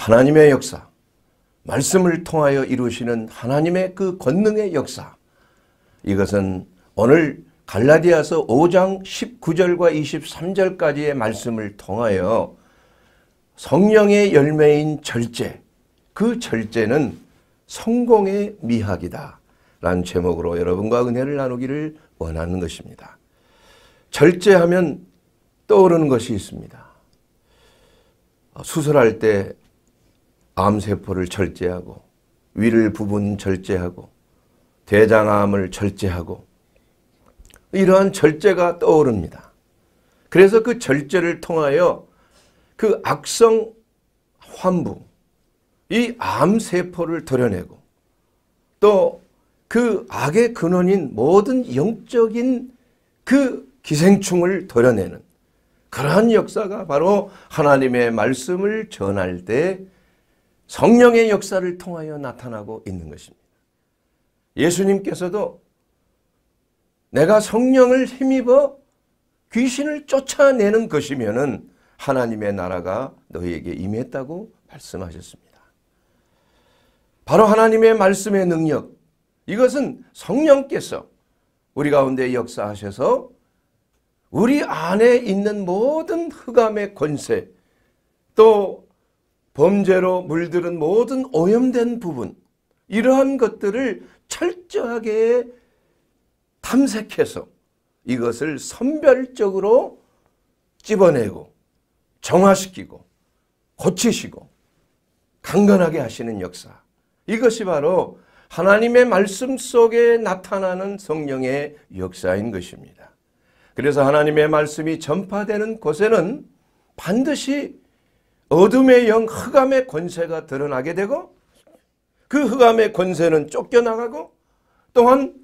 하나님의 역사, 말씀을 통하여 이루시는 하나님의 그 권능의 역사. 이것은 오늘 갈라디아서 5장 19절과 23절까지의 말씀을 통하여 성령의 열매인 절제, 그 절제는 성공의 미학이다. 라는 제목으로 여러분과 은혜를 나누기를 원하는 것입니다. 절제하면 떠오르는 것이 있습니다. 수술할 때 암세포를 절제하고 위를 부분 절제하고 대장암을 절제하고 이러한 절제가 떠오릅니다. 그래서 그 절제를 통하여 그 악성 환부 이 암세포를 도려내고 또 그 악의 근원인 모든 영적인 그 기생충을 도려내는 그러한 역사가 바로 하나님의 말씀을 전할 때 성령의 역사를 통하여 나타나고 있는 것입니다. 예수님께서도 내가 성령을 힘입어 귀신을 쫓아내는 것이면은 하나님의 나라가 너희에게 임했다고 말씀하셨습니다. 바로 하나님의 말씀의 능력. 이것은 성령께서 우리 가운데 역사하셔서 우리 안에 있는 모든 흑암의 권세 또 범죄로 물들은 모든 오염된 부분 이러한 것들을 철저하게 탐색해서 이것을 선별적으로 집어내고 정화시키고 고치시고 강건하게 하시는 역사 이것이 바로 하나님의 말씀 속에 나타나는 성령의 역사인 것입니다. 그래서 하나님의 말씀이 전파되는 곳에는 반드시 어둠의 영, 흑암의 권세가 드러나게 되고 그 흑암의 권세는 쫓겨나가고 또한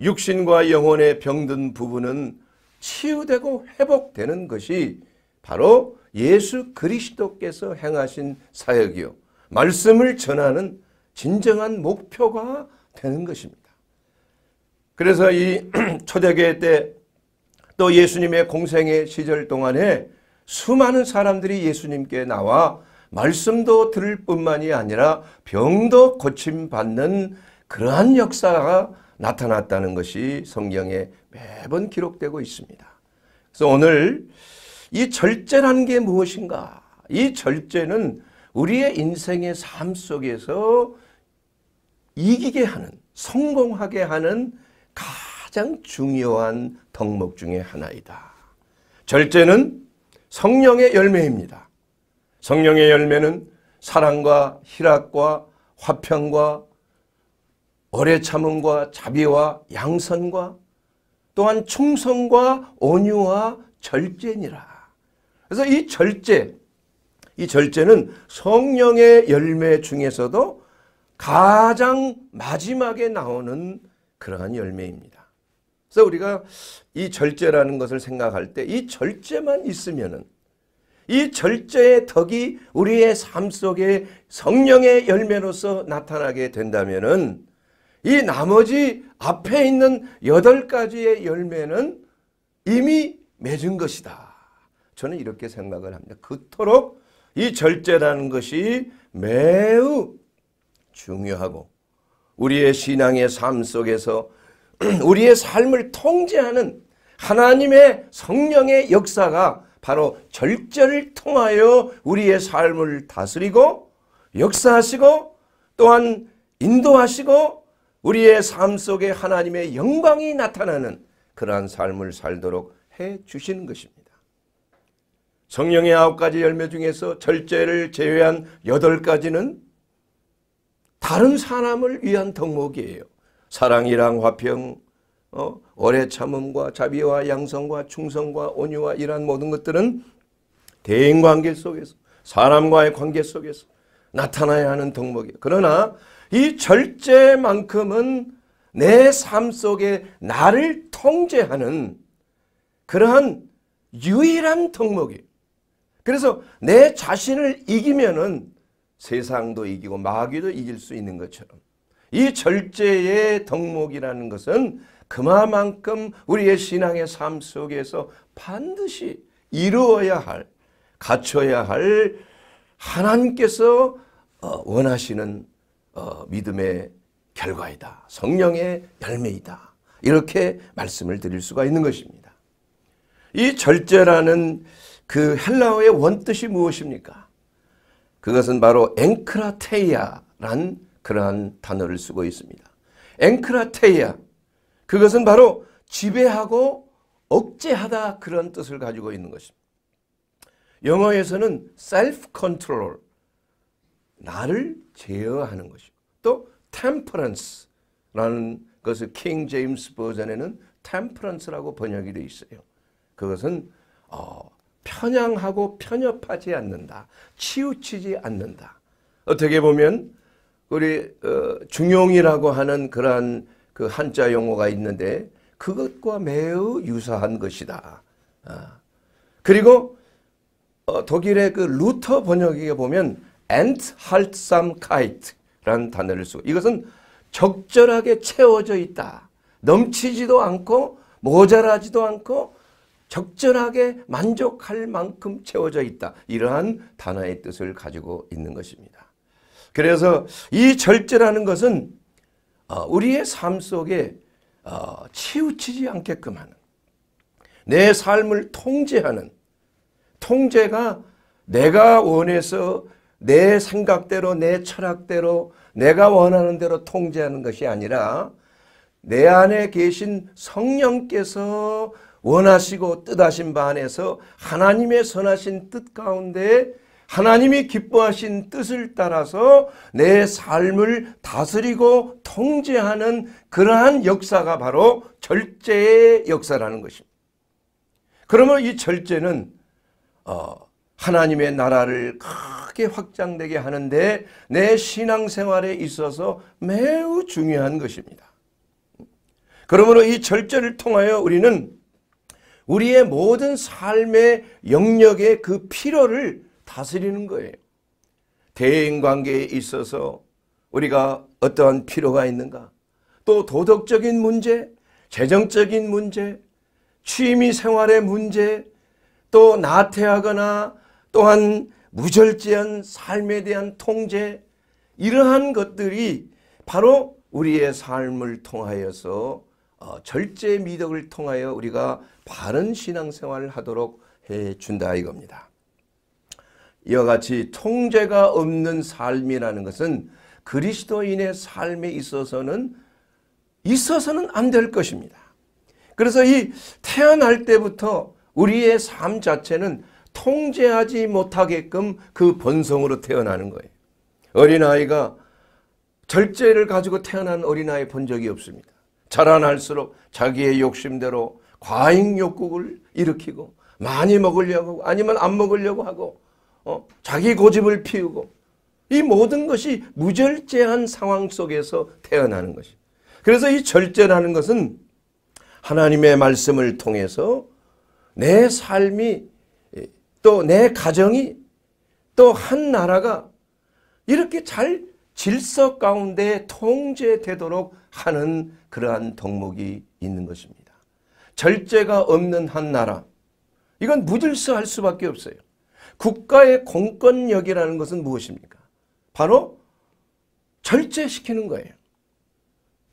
육신과 영혼의 병든 부분은 치유되고 회복되는 것이 바로 예수 그리스도께서 행하신 사역이요. 말씀을 전하는 진정한 목표가 되는 것입니다. 그래서 이 초대교회 때 또 예수님의 공생의 시절 동안에 수많은 사람들이 예수님께 나와 말씀도 들을 뿐만이 아니라 병도 고침받는 그러한 역사가 나타났다는 것이 성경에 매번 기록되고 있습니다. 그래서 오늘 이 절제라는 게 무엇인가? 이 절제는 우리의 인생의 삶 속에서 이기게 하는, 성공하게 하는 가장 중요한 덕목 중의 하나이다. 절제는 성령의 열매입니다. 성령의 열매는 사랑과 희락과 화평과 오래 참음과 자비와 양선과 또한 충성과 온유와 절제니라. 그래서 이 절제, 이 절제는 성령의 열매 중에서도 가장 마지막에 나오는 그러한 열매입니다. 그래서 우리가 이 절제라는 것을 생각할 때 이 절제만 있으면은 이 절제의 덕이 우리의 삶 속에 성령의 열매로서 나타나게 된다면은 이 나머지 앞에 있는 여덟 가지의 열매는 이미 맺은 것이다. 저는 이렇게 생각을 합니다. 그토록 이 절제라는 것이 매우 중요하고 우리의 신앙의 삶 속에서 우리의 삶을 통제하는 하나님의 성령의 역사가 바로 절제를 통하여 우리의 삶을 다스리고 역사하시고 또한 인도하시고 우리의 삶 속에 하나님의 영광이 나타나는 그러한 삶을 살도록 해 주시는 것입니다. 성령의 아홉 가지 열매 중에서 절제를 제외한 여덟 가지는 다른 사람을 위한 덕목이에요. 사랑이랑 화평, 어? 오래 참음과 자비와 양성과 충성과 온유와 이러한 모든 것들은 대인 관계 속에서 사람과의 관계 속에서 나타나야 하는 덕목이에요. 그러나 이 절제만큼은 내 삶 속에 나를 통제하는 그러한 유일한 덕목이에요. 그래서 내 자신을 이기면은 세상도 이기고 마귀도 이길 수 있는 것처럼 이 절제의 덕목이라는 것은 그만큼 마 우리의 신앙의 삶 속에서 반드시 이루어야 할, 갖춰야 할 하나님께서 어, 원하시는 어, 믿음의 결과이다. 성령의 열매이다. 이렇게 말씀을 드릴 수가 있는 것입니다. 이 절제라는 그 헬라어의 원뜻이 무엇입니까? 그것은 바로 앵크라테이아라란 그러한 단어를 쓰고 있습니다. 앵크라테이아 그것은 바로 지배하고 억제하다 그런 뜻을 가지고 있는 것입니다. 영어에서는 self control 나를 제어하는 것이고 또 temperance라는 것을 킹 제임스 버전에는 temperance라고 번역이 되어 있어요. 그것은 어, 편향하고 편협하지 않는다. 치우치지 않는다. 어떻게 보면 그 우리 어, 중용이라고 하는 그러한 그 한자 용어가 있는데 그것과 매우 유사한 것이다. 아. 그리고 어, 독일의 그 루터 번역에 보면 e n t h a l t 라는 단어를 쓰고 이것은 적절하게 채워져 있다. 넘치지도 않고 모자라지도 않고 적절하게 만족할 만큼 채워져 있다. 이러한 단어의 뜻을 가지고 있는 것입니다. 그래서 이 절제라는 것은 어, 우리의 삶 속에 어, 치우치지 않게끔 하는 내 삶을 통제하는 통제가 내가 원해서 내 생각대로 내 철학대로 내가 원하는 대로 통제하는 것이 아니라 내 안에 계신 성령께서 원하시고 뜻하신 바 안에서 하나님의 선하신 뜻 가운데 하나님이 기뻐하신 뜻을 따라서 내 삶을 다스리고 통제하는 그러한 역사가 바로 절제의 역사라는 것입니다. 그러면 이 절제는 어, 하나님의 나라를 크게 확장되게 하는데 내 신앙생활에 있어서 매우 중요한 것입니다. 그러므로 이 절제를 통하여 우리는 우리의 모든 삶의 영역의 그 필요를 다스리는 거예요. 대인 관계에 있어서 우리가 어떠한 필요가 있는가 또 도덕적인 문제, 재정적인 문제, 취미 생활의 문제, 또 나태하거나 또한 무절제한 삶에 대한 통제 이러한 것들이 바로 우리의 삶을 통하여서 어, 절제 미덕을 통하여 우리가 바른 신앙생활을 하도록 해준다 이겁니다. 이와 같이 통제가 없는 삶이라는 것은 그리스도인의 삶에 있어서는 있어서는 안 될 것입니다. 그래서 이 태어날 때부터 우리의 삶 자체는 통제하지 못하게끔 그 본성으로 태어나는 거예요. 어린아이가 절제를 가지고 태어난 어린아이 본 적이 없습니다. 자라날수록 자기의 욕심대로 과잉 욕구를 일으키고 많이 먹으려고 고 아니면 안 먹으려고 하고 어? 자기 고집을 피우고 이 모든 것이 무절제한 상황 속에서 태어나는 것이. 그래서 이 절제라는 것은 하나님의 말씀을 통해서 내 삶이 또 내 가정이 또 한 나라가 이렇게 잘 질서 가운데 통제되도록 하는 그러한 덕목이 있는 것입니다. 절제가 없는 한 나라 이건 무질서할 수밖에 없어요. 국가의 공권력이라는 것은 무엇입니까? 바로 절제시키는 거예요.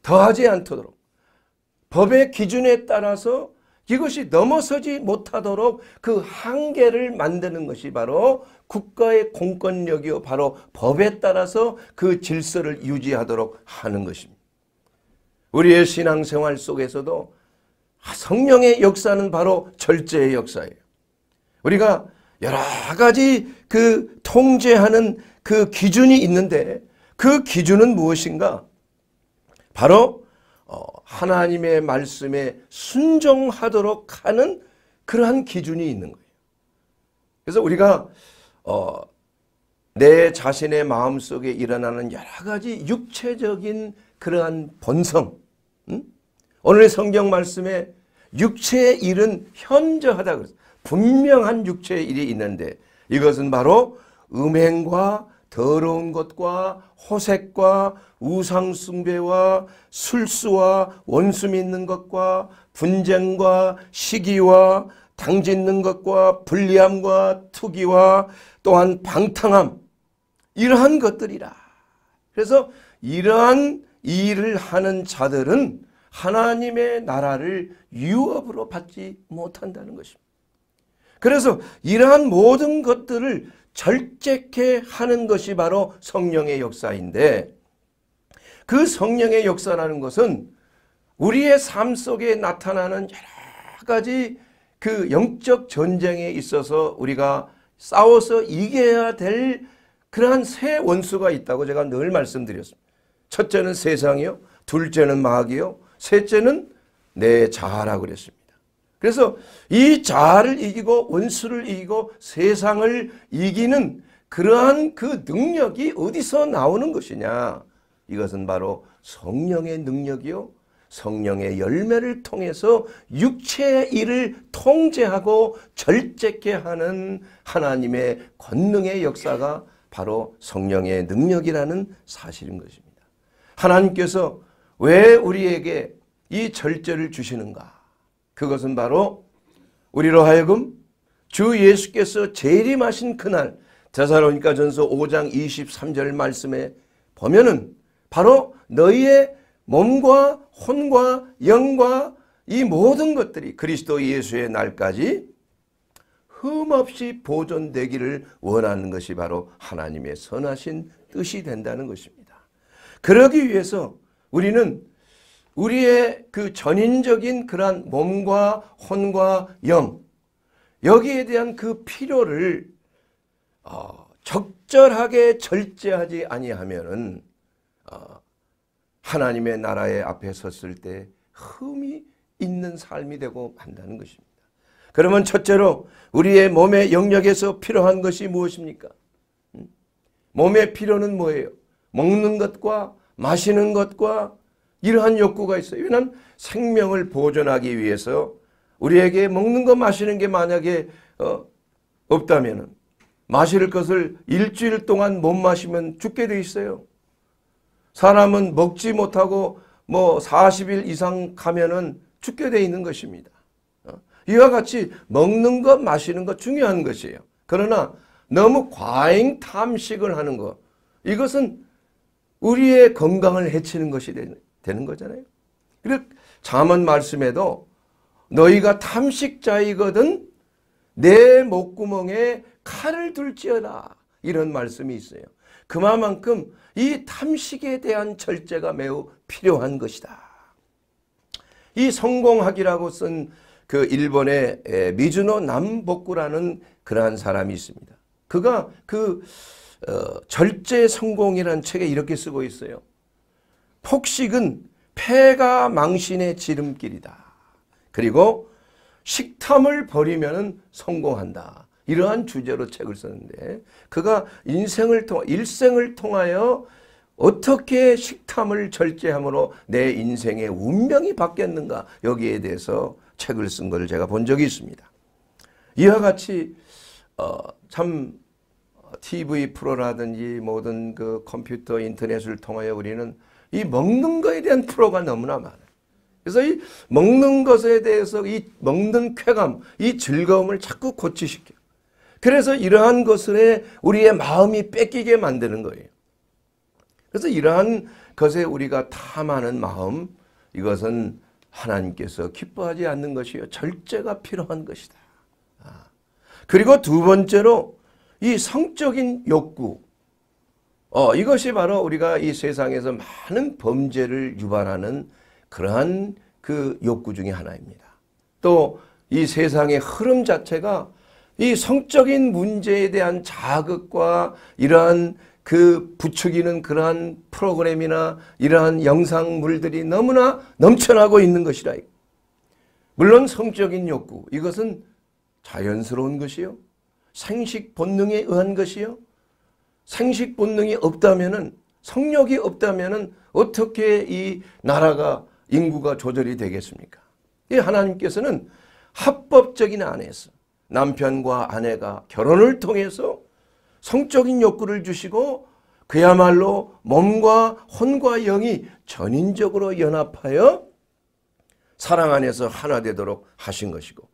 더하지 않도록 법의 기준에 따라서 이것이 넘어서지 못하도록 그 한계를 만드는 것이 바로 국가의 공권력이요 바로 법에 따라서 그 질서를 유지하도록 하는 것입니다. 우리의 신앙생활 속에서도 성령의 역사는 바로 절제의 역사예요. 우리가 여러 가지 그 통제하는 그 기준이 있는데 그 기준은 무엇인가? 바로 어, 하나님의 말씀에 순종하도록 하는 그러한 기준이 있는 거예요. 그래서 우리가 어, 내 자신의 마음속에 일어나는 여러 가지 육체적인 그러한 본성 음? 오늘 성경 말씀에 육체의 일은 현저하다 그랬어요. 분명한 육체의 일이 있는데 이것은 바로 음행과 더러운 것과 호색과 우상숭배와 술수와 원수 믿는 것과 분쟁과 시기와 당짓는 것과 불리함과 투기와 또한 방탕함 이러한 것들이라. 그래서 이러한 일을 하는 자들은 하나님의 나라를 유업으로 받지 못한다는 것입니다. 그래서 이러한 모든 것들을 절제케 하는 것이 바로 성령의 역사인데 그 성령의 역사라는 것은 우리의 삶 속에 나타나는 여러 가지 그 영적 전쟁에 있어서 우리가 싸워서 이겨야 될 그러한 세 원수가 있다고 제가 늘 말씀드렸습니다. 첫째는 세상이요. 둘째는 마귀요. 셋째는 내 자아라 그랬습니다. 그래서 이 자아를 이기고 원수를 이기고 세상을 이기는 그러한 그 능력이 어디서 나오는 것이냐. 이것은 바로 성령의 능력이요. 성령의 열매를 통해서 육체의 일을 통제하고 절제케 하는 하나님의 권능의 역사가 바로 성령의 능력이라는 사실인 것입니다. 하나님께서 왜 우리에게 이 절제를 주시는가? 그것은 바로 우리로 하여금 주 예수께서 재림하신 그날 데사로니까 전서 5장 23절 말씀에 보면은 바로 너희의 몸과 혼과 영과 이 모든 것들이 그리스도 예수의 날까지 흠없이 보존되기를 원하는 것이 바로 하나님의 선하신 뜻이 된다는 것입니다. 그러기 위해서 우리는 우리의 그 전인적인 그러한 몸과 혼과 영 여기에 대한 그 필요를 어, 적절하게 절제하지 아니하면은 어, 하나님의 나라에 앞에 섰을 때 흠이 있는 삶이 되고 만다는 것입니다. 그러면 첫째로 우리의 몸의 영역에서 필요한 것이 무엇입니까? 음? 몸의 필요는 뭐예요? 먹는 것과 마시는 것과 이러한 욕구가 있어요. 왜냐하면 생명을 보존하기 위해서 우리에게 먹는 거 마시는 게 만약에 어, 없다면 마실 것을 일주일 동안 못 마시면 죽게 돼 있어요. 사람은 먹지 못하고 뭐 40일 이상 가면은 죽게 돼 있는 것입니다. 어, 이와 같이 먹는 것 마시는 것 중요한 것이에요. 그러나 너무 과잉 탐식을 하는 것 이것은 우리의 건강을 해치는 것이 되는 되는 거잖아요. 그래 그러니까 잠언 말씀에도 너희가 탐식자이거든 내 목구멍에 칼을 둘지어라 이런 말씀이 있어요. 그만큼 이 탐식에 대한 절제가 매우 필요한 것이다. 이 성공학이라고 쓴 그 일본의 미즈노 남복구라는 그러한 사람이 있습니다. 그가 그 어, 절제 성공이라는 책에 이렇게 쓰고 있어요. 폭식은 폐가 망신의 지름길이다. 그리고 식탐을 버리면 성공한다. 이러한 주제로 책을 썼는데 그가 인생을 통 일생을 통하여 어떻게 식탐을 절제함으로 내 인생의 운명이 바뀌었는가 여기에 대해서 책을 쓴 것을 제가 본 적이 있습니다. 이와 같이 어, 참 TV 어, 프로라든지 모든 그 컴퓨터 인터넷을 통하여 우리는 이 먹는 거에 대한 프로가 너무나 많아요. 그래서 이 먹는 것에 대해서 이 먹는 쾌감, 이 즐거움을 자꾸 고치시켜. 그래서 이러한 것에 우리의 마음이 뺏기게 만드는 거예요. 그래서 이러한 것에 우리가 탐하는 마음, 이것은 하나님께서 기뻐하지 않는 것이요. 절제가 필요한 것이다. 아. 그리고 두 번째로 이 성적인 욕구, 어, 이것이 바로 우리가 이 세상에서 많은 범죄를 유발하는 그러한 그 욕구 중의 하나입니다. 또 이 세상의 흐름 자체가 이 성적인 문제에 대한 자극과 이러한 그 부추기는 그러한 프로그램이나 이러한 영상물들이 너무나 넘쳐나고 있는 것이라. 물론 성적인 욕구 이것은 자연스러운 것이요. 생식 본능에 의한 것이요. 생식 본능이 없다면은 성력이 없다면은 어떻게 이 나라가 인구가 조절이 되겠습니까? 이 하나님께서는 합법적인 안에서 남편과 아내가 결혼을 통해서 성적인 욕구를 주시고 그야말로 몸과 혼과 영이 전인적으로 연합하여 사랑 안에서 하나 되도록 하신 것이고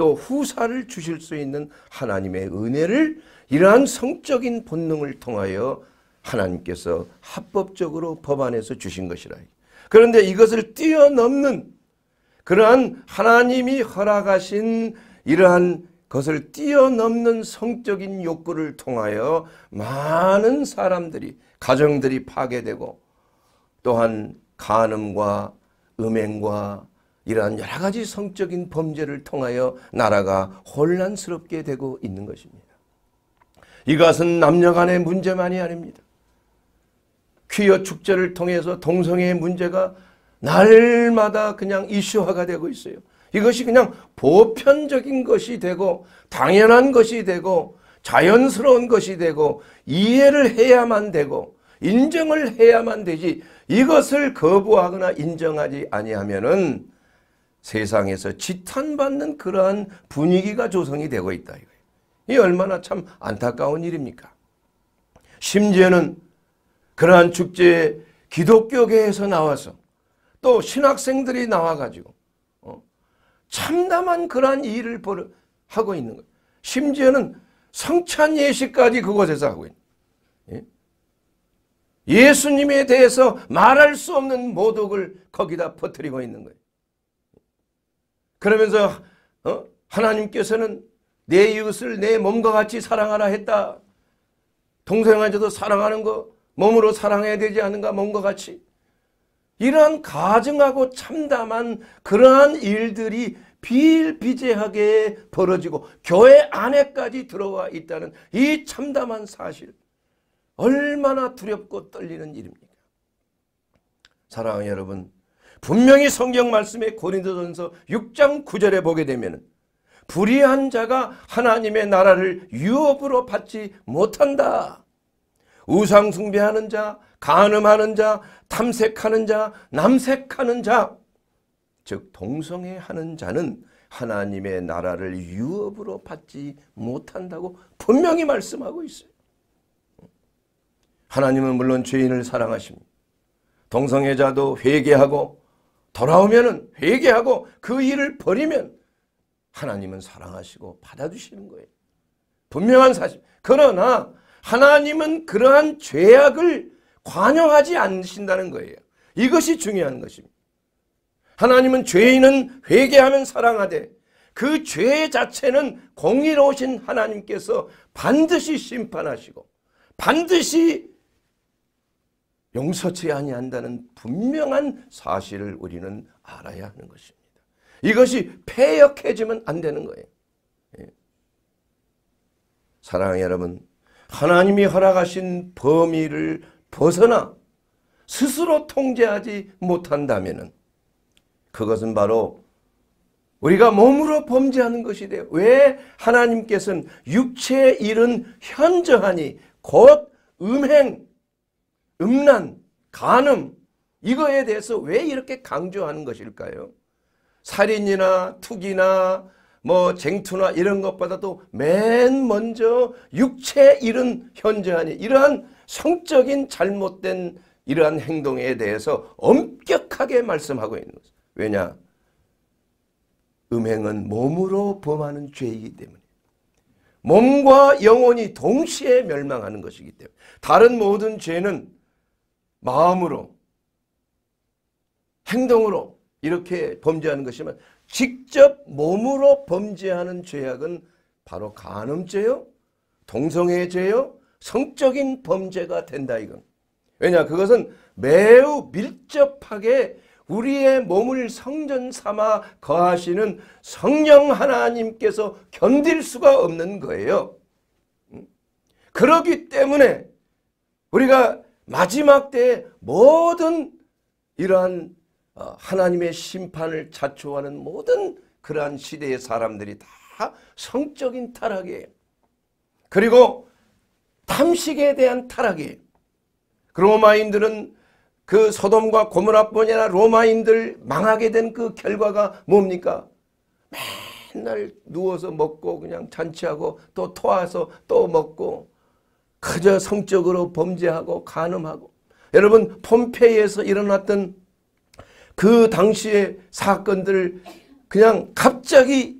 또 후사를 주실 수 있는 하나님의 은혜를 이러한 성적인 본능을 통하여 하나님께서 합법적으로 법안에서 주신 것이라. 그런데 이것을 뛰어넘는 그러한 하나님이 허락하신 이러한 것을 뛰어넘는 성적인 욕구를 통하여 많은 사람들이 가정들이 파괴되고 또한 간음과 음행과 이러한 여러 가지 성적인 범죄를 통하여 나라가 혼란스럽게 되고 있는 것입니다. 이것은 남녀 간의 문제만이 아닙니다. 퀴어 축제를 통해서 동성애의 문제가 날마다 그냥 이슈화가 되고 있어요. 이것이 그냥 보편적인 것이 되고 당연한 것이 되고 자연스러운 것이 되고 이해를 해야만 되고 인정을 해야만 되지 이것을 거부하거나 인정하지 아니하면은 세상에서 지탄받는 그러한 분위기가 조성이 되고 있다. 이 얼마나 참 안타까운 일입니까? 심지어는 그러한 축제에 기독교계에서 나와서 또 신학생들이 나와가지고 어, 참담한 그러한 일을 하고 있는 거예요. 심지어는 성찬 예식까지 그곳에서 하고 있는 거예요. 예? 예수님에 대해서 말할 수 없는 모독을 거기다 퍼뜨리고 있는 거예요. 그러면서 어? 하나님께서는 내 이웃을 내 몸과 같이 사랑하라 했다. 동생한테도 사랑하는 거 몸으로 사랑해야 되지 않은가 몸과 같이. 이러한 가증하고 참담한 그러한 일들이 비일비재하게 벌어지고 교회 안에까지 들어와 있다는 이 참담한 사실 얼마나 두렵고 떨리는 일입니까? 사랑하는 여러분 분명히 성경 말씀에 고린도전서 6장 9절에 보게 되면 불의한 자가 하나님의 나라를 유업으로 받지 못한다. 우상 숭배하는 자, 간음하는 자, 탐색하는 자, 남색하는 자, 즉 동성애하는 자는 하나님의 나라를 유업으로 받지 못한다고 분명히 말씀하고 있어요. 하나님은 물론 죄인을 사랑하십니다. 동성애자도 회개하고 돌아오면은 회개하고 그 일을 버리면 하나님은 사랑하시고 받아주시는 거예요. 분명한 사실. 그러나 하나님은 그러한 죄악을 관여하지 않으신다는 거예요. 이것이 중요한 것입니다. 하나님은 죄인은 회개하면 사랑하되 그 죄 자체는 공의로우신 하나님께서 반드시 심판하시고 반드시 용서치 아니한다는 분명한 사실을 우리는 알아야 하는 것입니다. 이것이 폐역해지면 안 되는 거예요. 예. 사랑하는 여러분 하나님이 허락하신 범위를 벗어나 스스로 통제하지 못한다면 그것은 바로 우리가 몸으로 범죄하는 것이 돼요. 왜 하나님께서는 육체의 일은 현저하니 곧 음행 음란, 간음 이거에 대해서 왜 이렇게 강조하는 것일까요? 살인이나 투기나 뭐 쟁투나 이런 것보다도 맨 먼저 육체 이런 현저하니 이러한 성적인 잘못된 이러한 행동에 대해서 엄격하게 말씀하고 있는 거 왜냐? 음행은 몸으로 범하는 죄이기 때문에 몸과 영혼이 동시에 멸망하는 것이기 때문에 다른 모든 죄는 마음으로 행동으로 이렇게 범죄하는 것이지 직접 몸으로 범죄하는 죄악은 바로 간음죄요. 동성애 죄요. 성적인 범죄가 된다 이건. 왜냐 그것은 매우 밀접하게 우리의 몸을 성전 삼아 거하시는 성령 하나님께서 견딜 수가 없는 거예요. 그러기 때문에 우리가 마지막 때 모든 이러한 어, 하나님의 심판을 자초하는 모든 그러한 시대의 사람들이 다 성적인 타락이에요. 그리고 탐식에 대한 타락이에요. 로마인들은 그 소돔과 고모라뿐이나 로마인들 망하게 된 그 결과가 뭡니까? 맨날 누워서 먹고 그냥 잔치하고 또 토하서 또 먹고 그저 성적으로 범죄하고 간음하고 여러분 폼페이에서 일어났던 그 당시의 사건들을 그냥 갑자기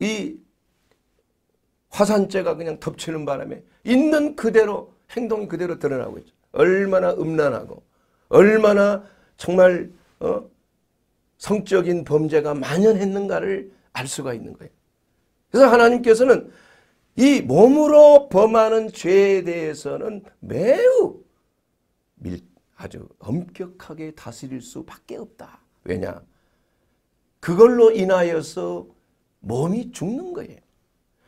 이 화산재가 그냥 덮치는 바람에 있는 그대로 행동이 그대로 드러나고 있죠. 얼마나 음란하고 얼마나 정말 어? 성적인 범죄가 만연했는가를 알 수가 있는 거예요. 그래서 하나님께서는 이 몸으로 범하는 죄에 대해서는 매우 밀, 아주 엄격하게 다스릴 수밖에 없다. 왜냐? 그걸로 인하여서 몸이 죽는 거예요.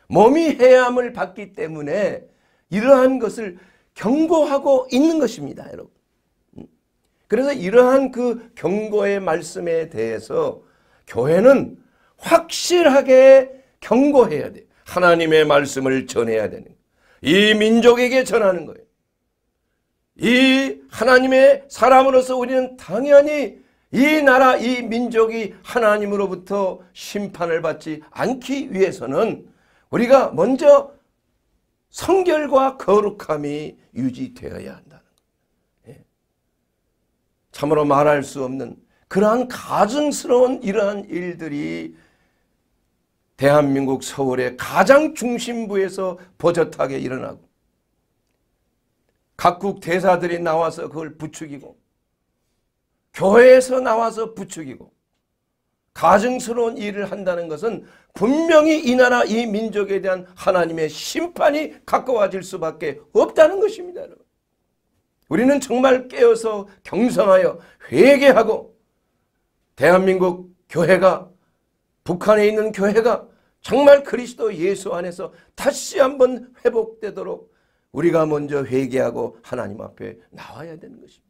몸이 해함을 받기 때문에 이러한 것을 경고하고 있는 것입니다. 여러분. 음. 그래서 이러한 그 경고의 말씀에 대해서 교회는 확실하게 경고해야 돼요. 하나님의 말씀을 전해야 되는 거예요. 이 민족에게 전하는 거예요. 이 하나님의 사람으로서 우리는 당연히 이 나라, 이 민족이 하나님으로부터 심판을 받지 않기 위해서는 우리가 먼저 성결과 거룩함이 유지되어야 한다는 거예요. 예. 참으로 말할 수 없는 그러한 가증스러운 이러한 일들이 대한민국 서울의 가장 중심부에서 버젓하게 일어나고 각국 대사들이 나와서 그걸 부추기고 교회에서 나와서 부추기고 가증스러운 일을 한다는 것은 분명히 이 나라 이 민족에 대한 하나님의 심판이 가까워질 수밖에 없다는 것입니다. 우리는 정말 깨어서 경성하여 회개하고 대한민국 교회가 북한에 있는 교회가 정말 그리스도 예수 안에서 다시 한번 회복되도록 우리가 먼저 회개하고 하나님 앞에 나와야 되는 것입니다.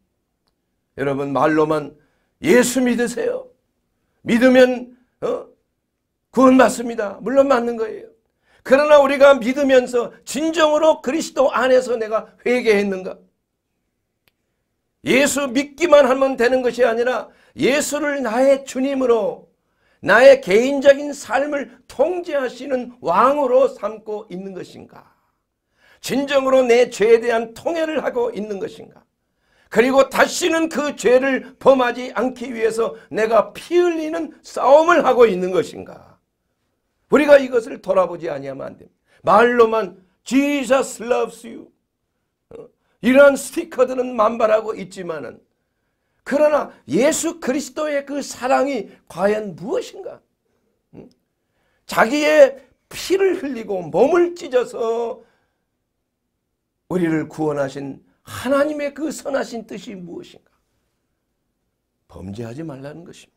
여러분 말로만 예수 믿으세요. 믿으면 어? 구원 받습니다. 물론 맞는 거예요. 그러나 우리가 믿으면서 진정으로 그리스도 안에서 내가 회개했는가? 예수 믿기만 하면 되는 것이 아니라 예수를 나의 주님으로 나의 개인적인 삶을 통제하시는 왕으로 삼고 있는 것인가? 진정으로 내 죄에 대한 통회를 하고 있는 것인가? 그리고 다시는 그 죄를 범하지 않기 위해서 내가 피 흘리는 싸움을 하고 있는 것인가? 우리가 이것을 돌아보지 아니하면 안 됩니다. 말로만 Jesus loves you. 어, 이러한 스티커들은 만발하고 있지만은 그러나 예수 그리스도의 그 사랑이 과연 무엇인가? 자기의 피를 흘리고 몸을 찢어서 우리를 구원하신 하나님의 그 선하신 뜻이 무엇인가? 범죄하지 말라는 것입니다.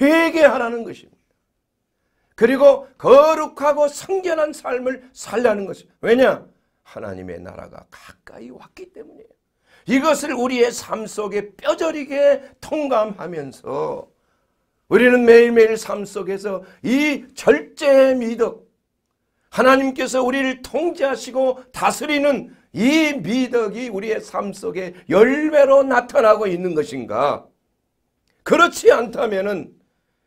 회개하라는 것입니다. 그리고 거룩하고 성결한 삶을 살라는 것입니다. 왜냐? 하나님의 나라가 가까이 왔기 때문이에요. 이것을 우리의 삶 속에 뼈저리게 통감하면서 우리는 매일매일 삶 속에서 이 절제의 미덕 하나님께서 우리를 통제하시고 다스리는 이 미덕이 우리의 삶 속에 열매로 나타나고 있는 것인가? 그렇지 않다면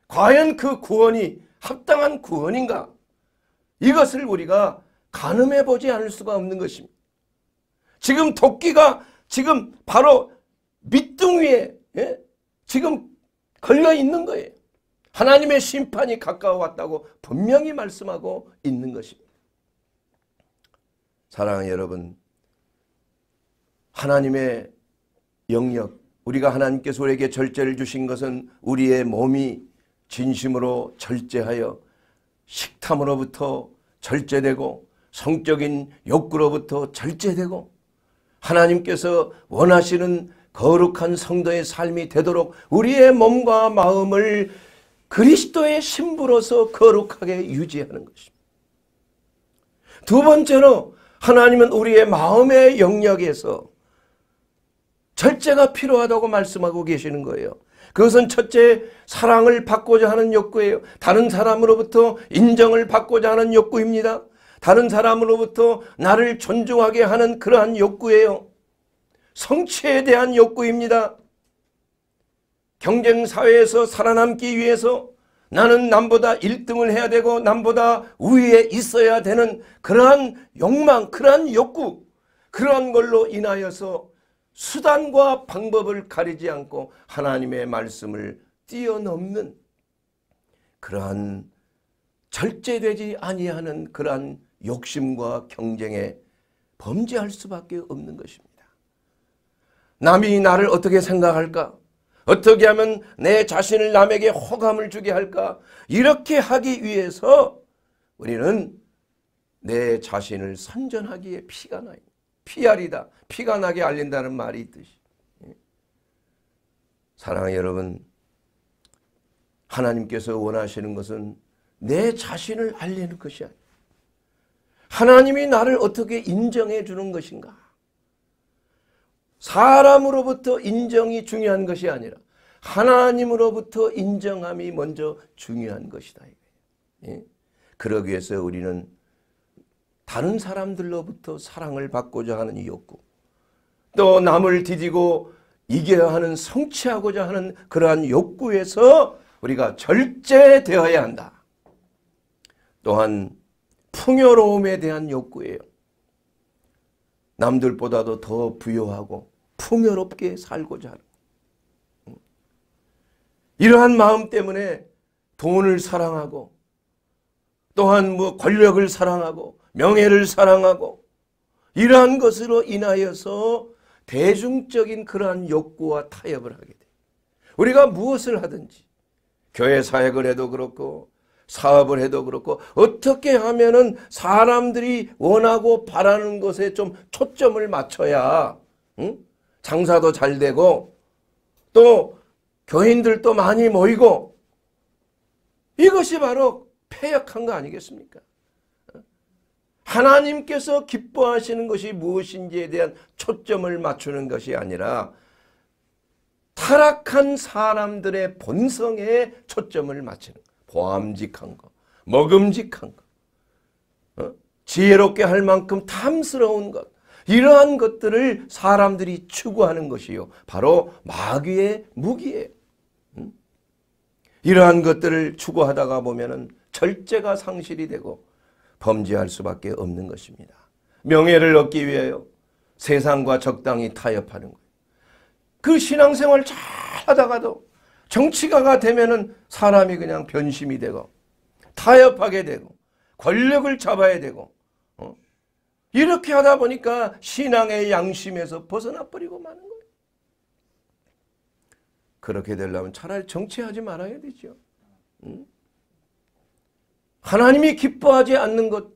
과연 그 구원이 합당한 구원인가? 이것을 우리가 가늠해 보지 않을 수가 없는 것입니다. 지금 도끼가 지금 바로 밑둥 위에 예? 지금 걸려 있는 거예요. 하나님의 심판이 가까워왔다고 분명히 말씀하고 있는 것입니다. 사랑하는 여러분 하나님의 영역 우리가 하나님께서 우리에게 절제를 주신 것은 우리의 몸이 진심으로 절제하여 식탐으로부터 절제되고 성적인 욕구로부터 절제되고 하나님께서 원하시는 거룩한 성도의 삶이 되도록 우리의 몸과 마음을 그리스도의 신부로서 거룩하게 유지하는 것입니다. 두 번째로 하나님은 우리의 마음의 영역에서 절제가 필요하다고 말씀하고 계시는 거예요. 그것은 첫째 사랑을 받고자 하는 욕구예요. 다른 사람으로부터 인정을 받고자 하는 욕구입니다. 다른 사람으로부터 나를 존중하게 하는 그러한 욕구예요. 성취에 대한 욕구입니다. 경쟁사회에서 살아남기 위해서 나는 남보다 1등을 해야 되고 남보다 우위에 있어야 되는 그러한 욕망, 그러한 욕구, 그러한 걸로 인하여서 수단과 방법을 가리지 않고 하나님의 말씀을 뛰어넘는 그러한 절제되지 아니하는 그러한 욕심과 경쟁에 범죄할 수밖에 없는 것입니다. 남이 나를 어떻게 생각할까? 어떻게 하면 내 자신을 남에게 호감을 주게 할까? 이렇게 하기 위해서 우리는 내 자신을 선전하기에 피가 나요. 피알이다. 피가 나게 알린다는 말이 있듯이. 사랑하는 여러분, 하나님께서 원하시는 것은 내 자신을 알리는 것이 아니에요. 하나님이 나를 어떻게 인정해 주는 것인가? 사람으로부터 인정이 중요한 것이 아니라 하나님으로부터 인정함이 먼저 중요한 것이다. 예? 그러기 위해서 우리는 다른 사람들로부터 사랑을 받고자 하는 욕구 또 남을 디디고 이겨야 하는 성취하고자 하는 그러한 욕구에서 우리가 절제되어야 한다. 또한 풍요로움에 대한 욕구예요. 남들보다도 더 부여하고 풍요롭게 살고자 하는 음. 이러한 마음 때문에 돈을 사랑하고 또한 뭐 권력을 사랑하고 명예를 사랑하고 이러한 것으로 인하여서 대중적인 그러한 욕구와 타협을 하게 돼 우리가 무엇을 하든지 교회 사역을 해도 그렇고 사업을 해도 그렇고 어떻게 하면은 사람들이 원하고 바라는 것에 좀 초점을 맞춰야 응? 장사도 잘 되고 또 교인들도 많이 모이고 이것이 바로 폐역한 거 아니겠습니까? 하나님께서 기뻐하시는 것이 무엇인지에 대한 초점을 맞추는 것이 아니라 타락한 사람들의 본성에 초점을 맞추는 고함직한 것, 먹음직한 것, 어? 지혜롭게 할 만큼 탐스러운 것, 이러한 것들을 사람들이 추구하는 것이요. 바로 마귀의 무기예요. 이러한 것들을 추구하다가 보면은 절제가 상실이 되고 범죄할 수밖에 없는 것입니다. 명예를 얻기 위하여 세상과 적당히 타협하는 거예요. 그 신앙생활 잘 하다가도 정치가가 되면은 사람이 그냥 변심이 되고 타협하게 되고 권력을 잡아야 되고 어? 이렇게 하다 보니까 신앙의 양심에서 벗어나 버리고 마는 거예요. 그렇게 되려면 차라리 정치하지 말아야 되죠. 응? 하나님이 기뻐하지 않는 것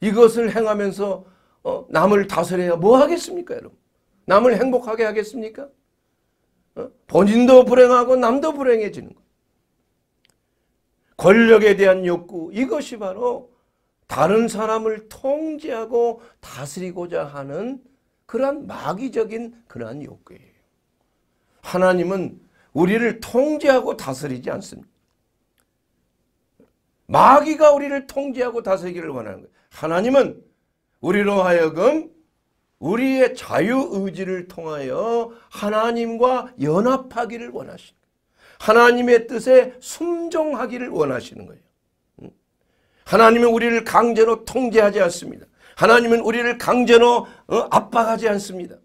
이것을 행하면서 어, 남을 다스려야 뭐 하겠습니까 여러분? 남을 행복하게 하겠습니까? 본인도 불행하고 남도 불행해지는 것. 권력에 대한 욕구 이것이 바로 다른 사람을 통제하고 다스리고자 하는 그러한 마귀적인 그러한 욕구예요. 하나님은 우리를 통제하고 다스리지 않습니다. 마귀가 우리를 통제하고 다스리기를 원하는 거예요. 하나님은 우리로 하여금 우리의 자유의지를 통하여 하나님과 연합하기를 원하시는 거예요. 하나님의 뜻에 순종하기를 원하시는 거예요. 음. 하나님은 우리를 강제로 통제하지 않습니다. 하나님은 우리를 강제로 어, 압박하지 않습니다.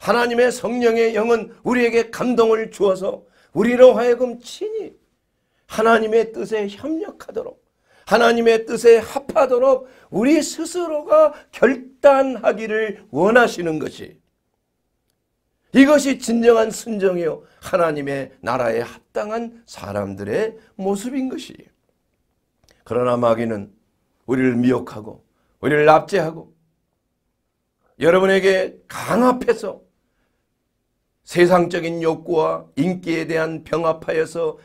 하나님의 성령의 영은 우리에게 감동을 주어서 우리로 하여금 친히 하나님의 뜻에 협력하도록 하나님의 뜻에 합하도록 우리 스스로가 결단하기를 원하시는 것이 이것이 진정한 순정이요 하나님의 나라에 합당한 사람들의 모습인 것이 그러나 마귀는 우리를 미혹하고 우리를 납제하고 여러분에게 강압해서 세상적인 욕구와 인기에 대한 병합하여서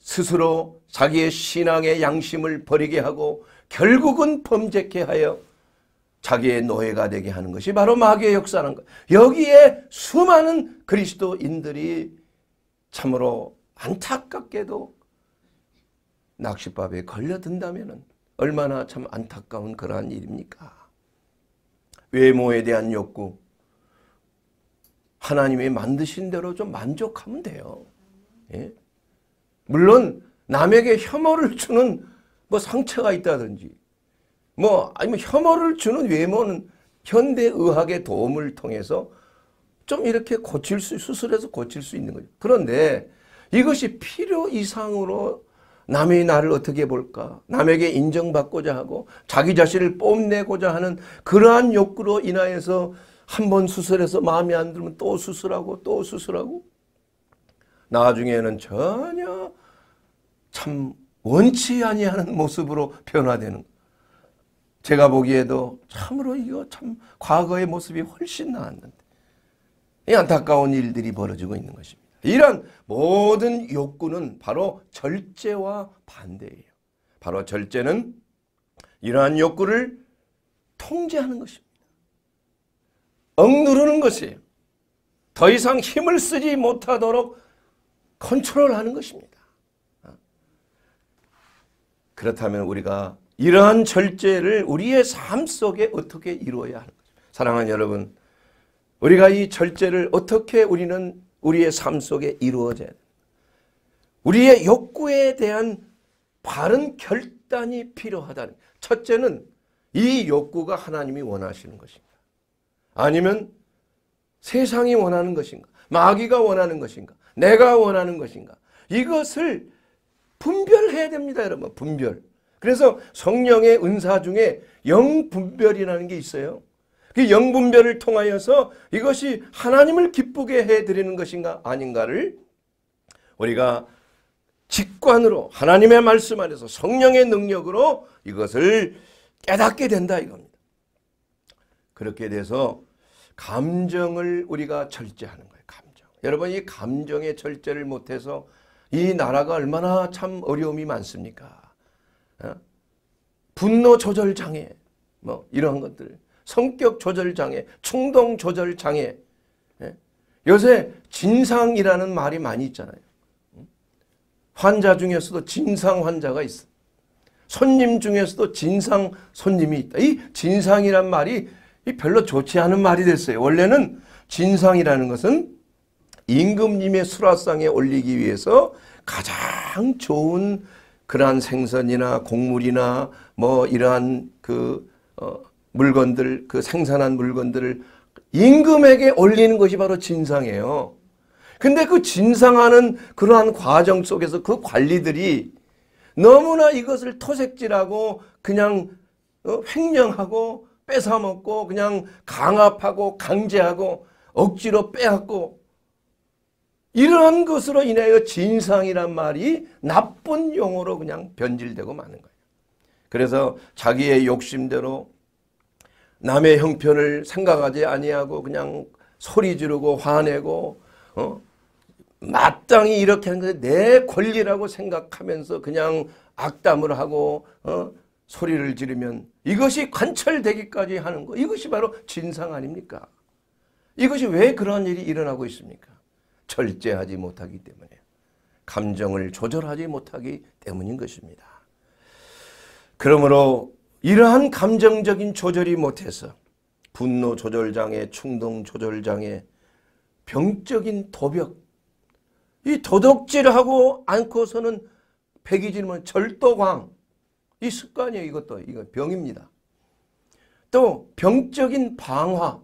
스스로 자기의 신앙의 양심을 버리게 하고 결국은 범죄케 하여 자기의 노예가 되게 하는 것이 바로 마귀의 역사라는 것. 여기에 수많은 그리스도인들이 참으로 안타깝게도 낚싯밥에 걸려든다면 얼마나 참 안타까운 그러한 일입니까? 외모에 대한 욕구 하나님이 만드신 대로 좀 만족하면 돼요. 예? 물론 남에게 혐오를 주는 뭐 상처가 있다든지 뭐 아니면 혐오를 주는 외모는 현대의학의 도움을 통해서 좀 이렇게 고칠 수 수술해서 고칠 수 있는 거죠. 그런데 이것이 필요 이상으로 남이 나를 어떻게 볼까 남에게 인정받고자 하고 자기 자신을 뽐내고자 하는 그러한 욕구로 인하여서 한 번 수술해서 마음에 안 들면 또 수술하고 또 수술하고 나중에는 전혀 참 원치 아니하는 모습으로 변화되는 제가 보기에도 참으로 이거 참 과거의 모습이 훨씬 나았는데 이 안타까운 일들이 벌어지고 있는 것입니다. 이런 모든 욕구는 바로 절제와 반대예요. 바로 절제는 이러한 욕구를 통제하는 것입니다. 억누르는 것이에요. 더 이상 힘을 쓰지 못하도록 컨트롤하는 것입니다. 그렇다면 우리가 이러한 절제를 우리의 삶 속에 어떻게 이루어야 하는 거 사랑하는 여러분, 우리가 이 절제를 어떻게 우리는 우리의 삶 속에 이루어져야 됩니다. 우리의 욕구에 대한 바른 결단이 필요하다는 첫째는 이 욕구가 하나님이 원하시는 것인가 아니면 세상이 원하는 것인가 마귀가 원하는 것인가 내가 원하는 것인가 이것을 분별해야 됩니다, 여러분. 분별. 그래서 성령의 은사 중에 영분별이라는 게 있어요. 그 영분별을 통하여서 이것이 하나님을 기쁘게 해드리는 것인가 아닌가를 우리가 직관으로 하나님의 말씀 안에서 성령의 능력으로 이것을 깨닫게 된다 이겁니다. 그렇게 돼서 감정을 우리가 절제하는 거예요. 감정. 여러분 이 감정의 절제를 못해서 이 나라가 얼마나 참 어려움이 많습니까? 어? 분노 조절 장애, 뭐 이런 것들, 성격 조절 장애, 충동 조절 장애. 예? 요새 진상이라는 말이 많이 있잖아요. 환자 중에서도 진상 환자가 있어. 손님 중에서도 진상 손님이 있다. 이 진상이란 말이 별로 좋지 않은 말이 됐어요. 원래는 진상이라는 것은 임금님의 수라상에 올리기 위해서 가장 좋은 그러한 생선이나 곡물이나 뭐 이러한 그 어, 물건들 그 생산한 물건들을 임금에게 올리는 것이 바로 진상이에요. 근데 그 진상하는 그러한 과정 속에서 그 관리들이 너무나 이것을 토색질하고 그냥 어, 횡령하고 뺏어먹고 그냥 강압하고 강제하고 억지로 빼앗고 이러한 것으로 인하여 진상이란 말이 나쁜 용어로 그냥 변질되고 마는 거예요. 그래서 자기의 욕심대로 남의 형편을 생각하지 아니하고 그냥 소리 지르고 화내고 어? 마땅히 이렇게 하는 것이 내 권리라고 생각하면서 그냥 악담을 하고 어? 소리를 지르면 이것이 관철되기까지 하는 거 이것이 바로 진상 아닙니까? 이것이 왜 그런 일이 일어나고 있습니까? 절제하지 못하기 때문에 감정을 조절하지 못하기 때문인 것입니다. 그러므로 이러한 감정적인 조절이 못해서 분노 조절 장애, 충동 조절 장애, 병적인 도벽 이 도덕질하고 않고서는 백이질문 절도광 이 습관이에요. 이것도 이거 병입니다. 또 병적인 방화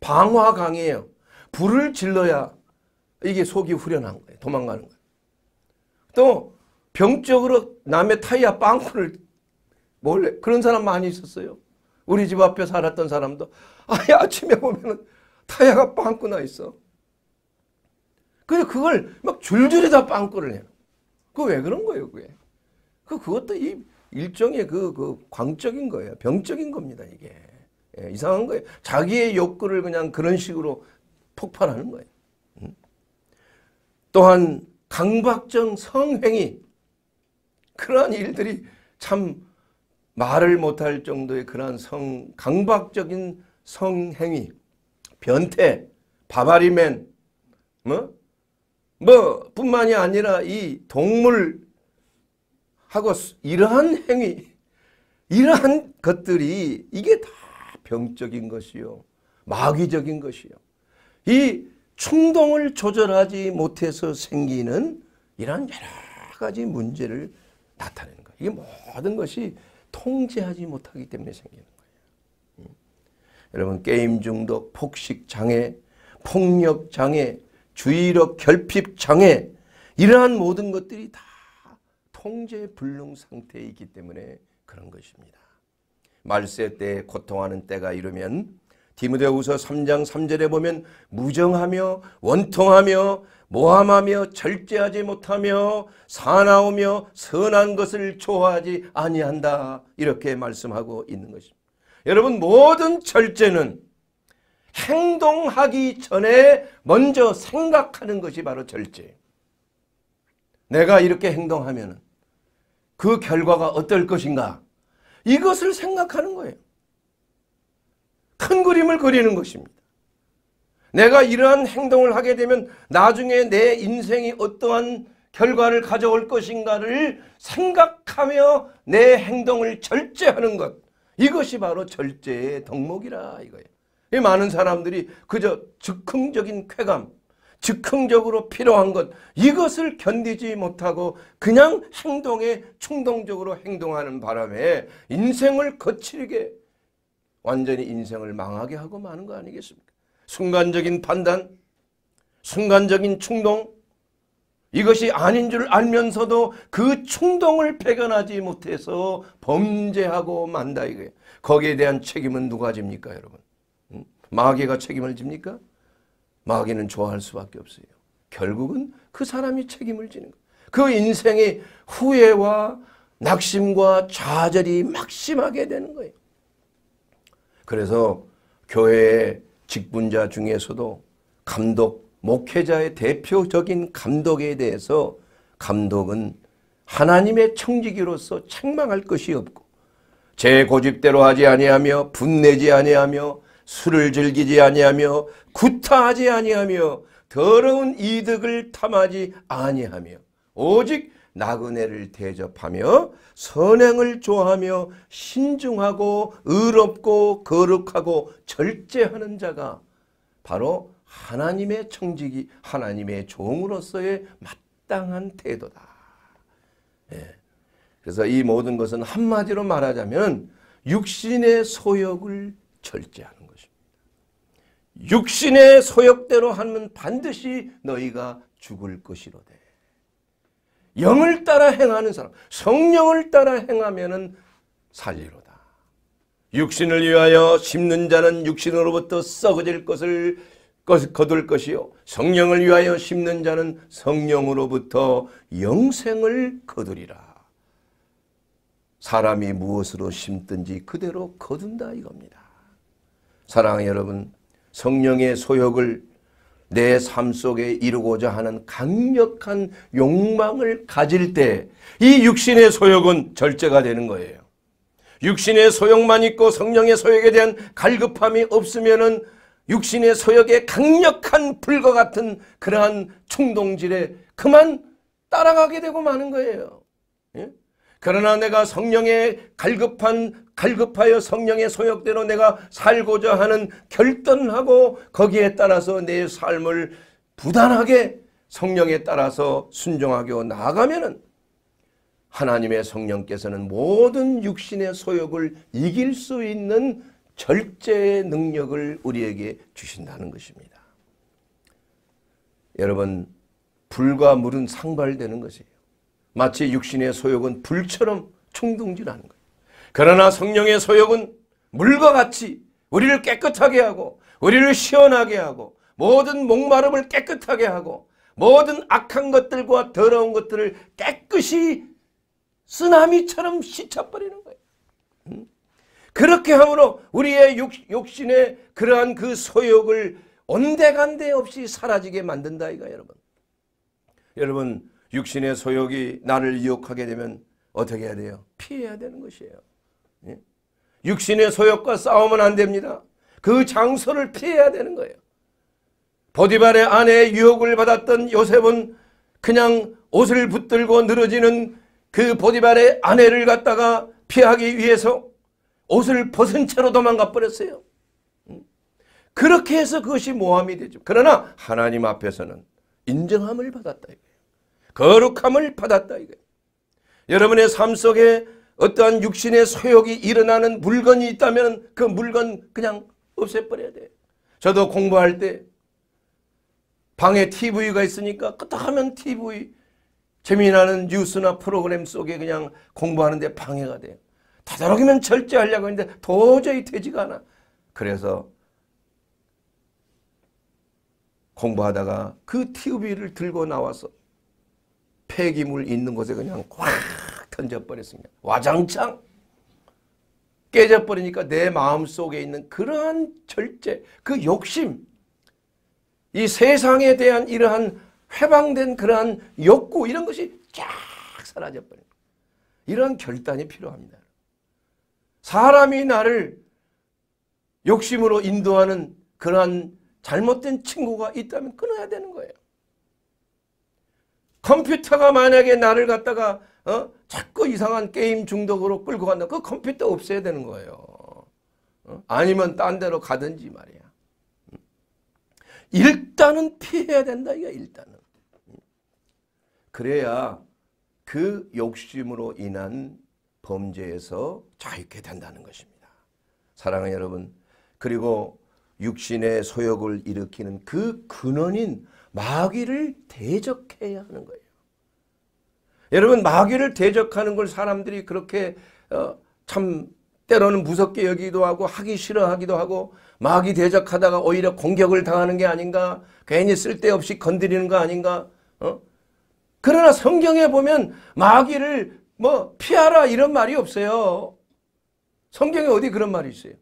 방화강이에요. 불을 질러야 이게 속이 후련한 거예요. 도망가는 거예요. 또 병적으로 남의 타이어 빵꾸를 몰래 그런 사람 많이 있었어요. 우리 집 앞에 살았던 사람도 아니 아침에 보면 타이어가 빵꾸 나 있어. 그래 그걸 막 줄줄이 다 빵꾸를 해요. 그왜 그런 거예요 그게. 그 그것도 이 일종의 그, 그 광적인 거예요. 병적인 겁니다 이게. 예, 이상한 거예요. 자기의 욕구를 그냥 그런 식으로 폭발하는 거예요. 또한 강박증 성행위 그러한 일들이 참 말을 못할 정도의 그러한 성 강박적인 성행위 변태 바바리맨 뭐? 뭐 뿐만이 아니라 이 동물하고 이러한 행위 이러한 것들이 이게 다 병적인 것이요 마귀적인 것이요 이 충동을 조절하지 못해서 생기는 이러한 여러 가지 문제를 나타내는 거예요. 이게 모든 것이 통제하지 못하기 때문에 생기는 거예요. 음. 여러분 게임 중독, 폭식 장애, 폭력 장애, 주의력 결핍 장애 이러한 모든 것들이 다 통제 불능 상태이기 때문에 그런 것입니다. 말세 때 고통하는 때가 이르면 디모데후서 3장 3절에 보면 무정하며 원통하며 모함하며 절제하지 못하며 사나우며 선한 것을 좋아하지 아니한다 이렇게 말씀하고 있는 것입니다. 여러분 모든 절제는 행동하기 전에 먼저 생각하는 것이 바로 절제예요. 내가 이렇게 행동하면 그 결과가 어떨 것인가 이것을 생각하는 거예요. 큰 그림을 그리는 것입니다. 내가 이러한 행동을 하게 되면 나중에 내 인생이 어떠한 결과를 가져올 것인가를 생각하며 내 행동을 절제하는 것. 이것이 바로 절제의 덕목이라 이거예요. 많은 사람들이 그저 즉흥적인 쾌감, 즉흥적으로 필요한 것 이것을 견디지 못하고 그냥 행동에 충동적으로 행동하는 바람에 인생을 거칠게 완전히 인생을 망하게 하고 마는 거 아니겠습니까? 순간적인 판단, 순간적인 충동, 이것이 아닌 줄 알면서도 그 충동을 배견하지 못해서 범죄하고 만다 이거예요. 거기에 대한 책임은 누가 집니까 여러분? 마귀가 책임을 집니까? 마귀는 좋아할 수밖에 없어요. 결국은 그 사람이 책임을 지는 거예요. 그 인생의 후회와 낙심과 좌절이 막심하게 되는 거예요. 그래서 교회의 직분자 중에서도 감독, 목회자의 대표적인 감독에 대해서 감독은 하나님의 청지기로서 책망할 것이 없고 제 고집대로 하지 아니하며 분내지 아니하며 술을 즐기지 아니하며 구타하지 아니하며 더러운 이득을 탐하지 아니하며 오직 나그네를 대접하며 선행을 좋아하며 신중하고 의롭고 거룩하고 절제하는 자가 바로 하나님의 청지기 하나님의 종으로서의 마땅한 태도다. 예. 그래서 이 모든 것은 한마디로 말하자면 육신의 소욕을 절제하는 것입니다. 육신의 소욕대로 하면 반드시 너희가 죽을 것이로되 영을 따라 행하는 사람, 성령을 따라 행하면은 살리로다. 육신을 위하여 심는 자는 육신으로부터 썩어질 것을 거둘 것이요 성령을 위하여 심는 자는 성령으로부터 영생을 거두리라. 사람이 무엇으로 심든지 그대로 거둔다 이겁니다. 사랑하 여러분, 성령의 소욕을 내삶 속에 이루고자 하는 강력한 욕망을 가질 때 이 육신의 소욕은 절제가 되는 거예요. 육신의 소욕만 있고 성령의 소욕에 대한 갈급함이 없으면은 육신의 소욕에 강력한 불과 같은 그러한 충동질에 그만 따라가게 되고 마는 거예요. 예? 그러나 내가 성령의 갈급한 갈급하여 성령의 소욕대로 내가 살고자 하는 결단하고 거기에 따라서 내 삶을 부단하게 성령에 따라서 순종하기로 나아가면은 하나님의 성령께서는 모든 육신의 소욕을 이길 수 있는 절제의 능력을 우리에게 주신다는 것입니다. 여러분 불과 물은 상발되는 것이에요. 마치 육신의 소욕은 불처럼 충동질하는 거예요. 그러나 성령의 소욕은 물과 같이 우리를 깨끗하게 하고 우리를 시원하게 하고 모든 목마름을 깨끗하게 하고 모든 악한 것들과 더러운 것들을 깨끗이 쓰나미처럼 씻어버리는 거예요. 음? 그렇게 함으로 우리의 욕, 욕심의 그러한 그 소욕을 온데간데 없이 사라지게 만든다 이거 여러분. 여러분 육신의 소욕이 나를 유혹하게 되면 어떻게 해야 돼요? 피해야 되는 것이에요. 예? 육신의 소욕과 싸우면 안 됩니다. 그 장소를 피해야 되는 거예요. 보디발의 아내의 유혹을 받았던 요셉은 그냥 옷을 붙들고 늘어지는 그 보디발의 아내를 갖다가 피하기 위해서 옷을 벗은 채로 도망가 버렸어요. 음? 그렇게 해서 그것이 모함이 되죠. 그러나 하나님 앞에서는 인정함을 받았다 이거예요. 거룩함을 받았다 이거예요. 여러분의 삶 속에 어떠한 육신의 소욕이 일어나는 물건이 있다면 그 물건 그냥 없애버려야 돼. 저도 공부할 때 방에 TV가 있으니까 끄떡하면 TV 재미나는 뉴스나 프로그램 속에 그냥 공부하는데 방해가 돼요. 되도록이면 절제하려고 했는데 도저히 되지가 않아. 그래서 공부하다가 그 TV를 들고 나와서 폐기물 있는 곳에 그냥 꽉 던져버렸습니다. 와장창 깨져버리니까 내 마음속에 있는 그러한 절제, 그 욕심, 이 세상에 대한 이러한 회방된 그러한 욕구 이런 것이 쫙 사라져버립니다. 이한 결단이 필요합니다. 사람이 나를 욕심으로 인도하는 그러한 잘못된 친구가 있다면 끊어야 되는 거예요. 컴퓨터가 만약에 나를 갖다가 어? 자꾸 이상한 게임 중독으로 끌고 간다. 그 컴퓨터 없애야 되는 거예요. 어? 아니면 딴 데로 가든지 말이야. 음. 일단은 피해야 된다. 이거 일단은. 그래야 그 욕심으로 인한 범죄에서 자유케 된다는 것입니다. 사랑하는 여러분 그리고 육신의 소욕을 일으키는 그 근원인 마귀를 대적해야 하는 거예요. 여러분 마귀를 대적하는 걸 사람들이 그렇게 어, 참 때로는 무섭게 여기기도 하고 하기 싫어하기도 하고 마귀 대적하다가 오히려 공격을 당하는 게 아닌가 괜히 쓸데없이 건드리는 거 아닌가 어? 그러나 성경에 보면 마귀를 뭐 피하라 이런 말이 없어요. 성경에 어디 그런 말이 있어요.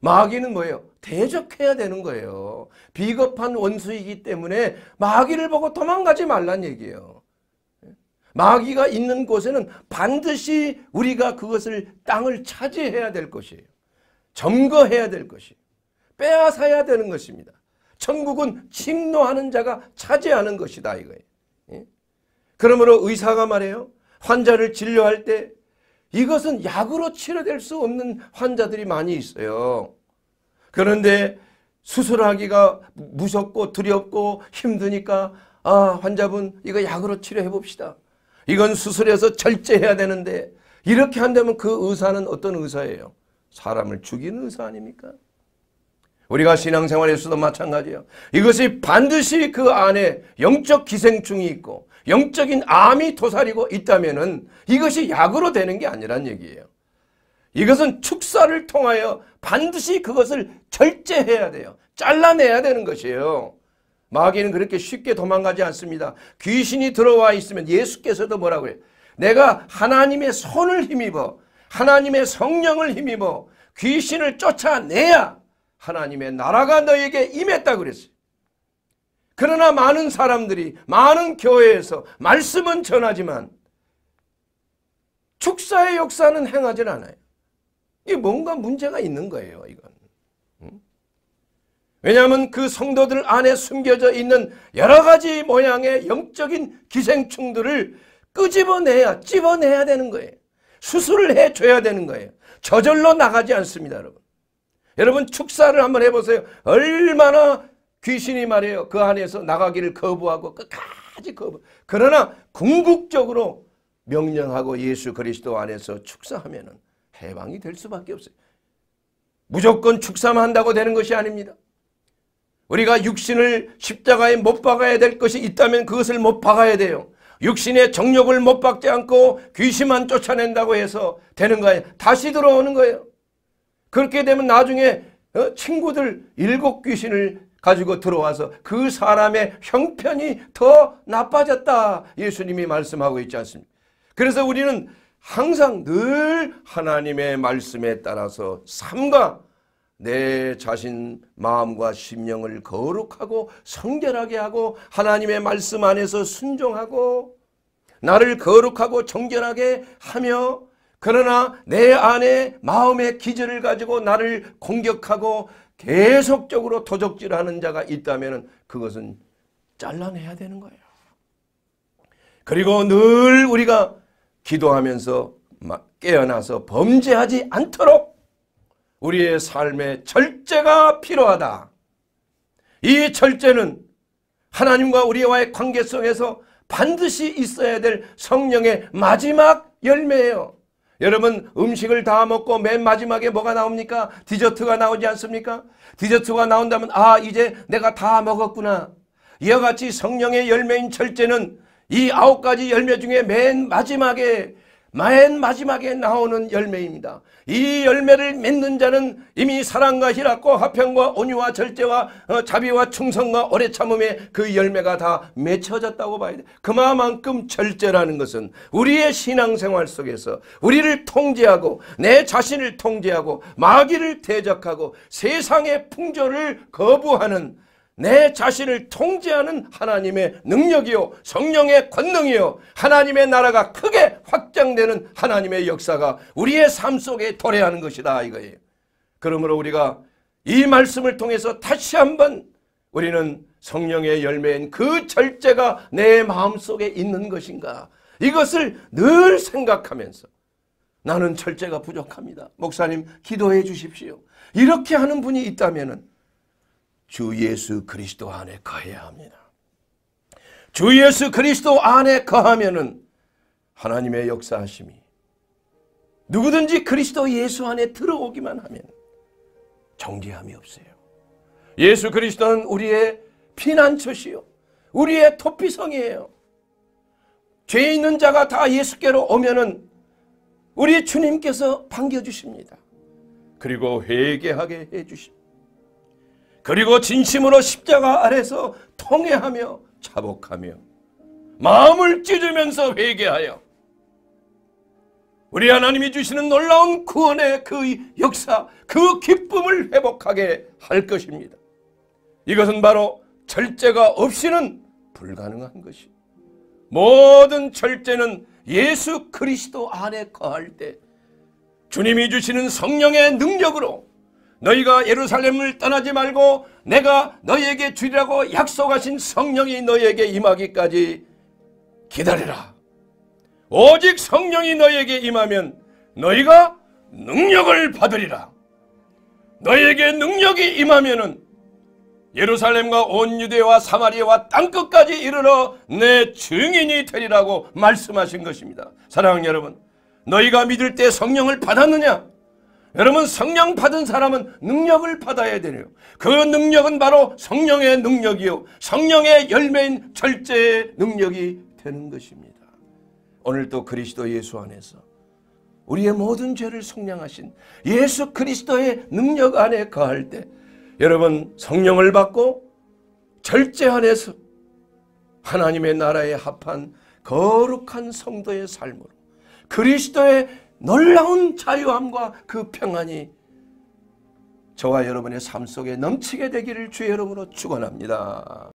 마귀는 뭐예요? 대적해야 되는 거예요. 비겁한 원수이기 때문에 마귀를 보고 도망가지 말란 얘기예요. 마귀가 있는 곳에는 반드시 우리가 그것을 땅을 차지해야 될 것이에요. 점거해야 될 것이 빼앗아야 되는 것입니다. 천국은 침노하는 자가 차지하는 것이다 이거예요. 예? 그러므로 의사가 말해요. 환자를 진료할 때 이것은 약으로 치료될 수 없는 환자들이 많이 있어요. 그런데 수술하기가 무섭고 두렵고 힘드니까 아 환자분 이거 약으로 치료해 봅시다. 이건 수술해서 절제해야 되는데 이렇게 한다면 그 의사는 어떤 의사예요? 사람을 죽이는 의사 아닙니까? 우리가 신앙생활에서도 마찬가지예요. 이것이 반드시 그 안에 영적 기생충이 있고 영적인 암이 도사리고 있다면 이것이 약으로 되는 게 아니란 얘기예요. 이것은 축사를 통하여 반드시 그것을 절제해야 돼요. 잘라내야 되는 것이에요. 마귀는 그렇게 쉽게 도망가지 않습니다. 귀신이 들어와 있으면 예수께서도 뭐라고 해요? 내가 하나님의 손을 힘입어 하나님의 성령을 힘입어 귀신을 쫓아내야 하나님의 나라가 너에게 임했다 그랬어요. 그러나 많은 사람들이 많은 교회에서 말씀은 전하지만 축사의 역사는 행하진 않아요. 이게 뭔가 문제가 있는 거예요. 이건. 왜냐하면 그 성도들 안에 숨겨져 있는 여러 가지 모양의 영적인 기생충들을 끄집어내야, 집어내야 되는 거예요. 수술을 해줘야 되는 거예요. 저절로 나가지 않습니다, 여러분. 여러분, 축사를 한번 해보세요. 얼마나 귀신이 말이요그 안에서 나가기를 거부하고 끝까지 거부. 그러나 궁극적으로 명령하고 예수 그리스도 안에서 축사하면 해방이 될 수밖에 없어요. 무조건 축사만 한다고 되는 것이 아닙니다. 우리가 육신을 십자가에 못 박아야 될 것이 있다면 그것을 못 박아야 돼요. 육신의 정욕을 못 박지 않고 귀신만 쫓아낸다고 해서 되는 거예요. 다시 들어오는 거예요. 그렇게 되면 나중에 어, 친구들 일곱 귀신을 가지고 들어와서 그 사람의 형편이 더 나빠졌다. 예수님이 말씀하고 있지 않습니까? 그래서 우리는 항상 늘 하나님의 말씀에 따라서 삼가 내 자신 마음과 심령을 거룩하고 성결하게 하고 하나님의 말씀 안에서 순종하고 나를 거룩하고 정결하게 하며 그러나 내 안에 마음의 기질을 가지고 나를 공격하고 계속적으로 도적질하는 자가 있다면 그것은 잘라내야 되는 거예요. 그리고 늘 우리가 기도하면서 깨어나서 범죄하지 않도록 우리의 삶에 절제가 필요하다. 이 절제는 하나님과 우리와의 관계성에서 반드시 있어야 될 성령의 마지막 열매예요. 여러분 음식을 다 먹고 맨 마지막에 뭐가 나옵니까? 디저트가 나오지 않습니까? 디저트가 나온다면 아 이제 내가 다 먹었구나. 이와 같이 성령의 열매인 절제는 이 아홉 가지 열매 중에 맨 마지막에 맨 마지막에 나오는 열매입니다. 이 열매를 맺는 자는 이미 사랑과 희락과 화평과 온유와 절제와 어, 자비와 충성과 오래 참음에 그 열매가 다 맺혀졌다고 봐야 돼. 그만큼 절제라는 것은 우리의 신앙생활 속에서 우리를 통제하고 내 자신을 통제하고 마귀를 대적하고 세상의 풍조를 거부하는 내 자신을 통제하는 하나님의 능력이요 성령의 권능이요 하나님의 나라가 크게 확장되는 하나님의 역사가 우리의 삶 속에 도래하는 것이다 이거예요. 그러므로 우리가 이 말씀을 통해서 다시 한번 우리는 성령의 열매인 그 절제가 내 마음속에 있는 것인가 이것을 늘 생각하면서 나는 절제가 부족합니다. 목사님 기도해 주십시오. 이렇게 하는 분이 있다면 주 예수 그리스도 안에 거해야 합니다. 주 예수 그리스도 안에 거하면은 하나님의 역사하심이 누구든지 그리스도 예수 안에 들어오기만 하면 정죄함이 없어요. 예수 그리스도는 우리의 피난처시요. 우리의 토피성이에요. 죄 있는 자가 다 예수께로 오면은 우리 주님께서 반겨주십니다. 그리고 회개하게 해주십니다. 그리고 진심으로 십자가 아래서 통회하며 자복하며 마음을 찢으면서 회개하여 우리 하나님이 주시는 놀라운 구원의 그 역사, 그 기쁨을 회복하게 할 것입니다. 이것은 바로 절제가 없이는 불가능한 것이. 모든 절제는 예수 그리스도 안에 거할 때 주님이 주시는 성령의 능력으로 너희가 예루살렘을 떠나지 말고 내가 너희에게 주리라고 약속하신 성령이 너희에게 임하기까지 기다리라. 오직 성령이 너희에게 임하면 너희가 능력을 받으리라. 너희에게 능력이 임하면은 예루살렘과 온 유대와 사마리아와 땅끝까지 이르러 내 증인이 되리라고 말씀하신 것입니다. 사랑하는 여러분, 너희가 믿을 때 성령을 받았느냐? 여러분 성령 받은 사람은 능력을 받아야 되네요. 그 능력은 바로 성령의 능력이요. 성령의 열매인 절제의 능력이 되는 것입니다. 오늘도 그리스도 예수 안에서 우리의 모든 죄를 속량하신 예수 그리스도의 능력 안에 거할 때 여러분 성령을 받고 절제 안에서 하나님의 나라에 합한 거룩한 성도의 삶으로 그리스도의 놀라운 자유함과 그 평안이 저와 여러분의 삶 속에 넘치게 되기를 주의 이름으로 축원합니다.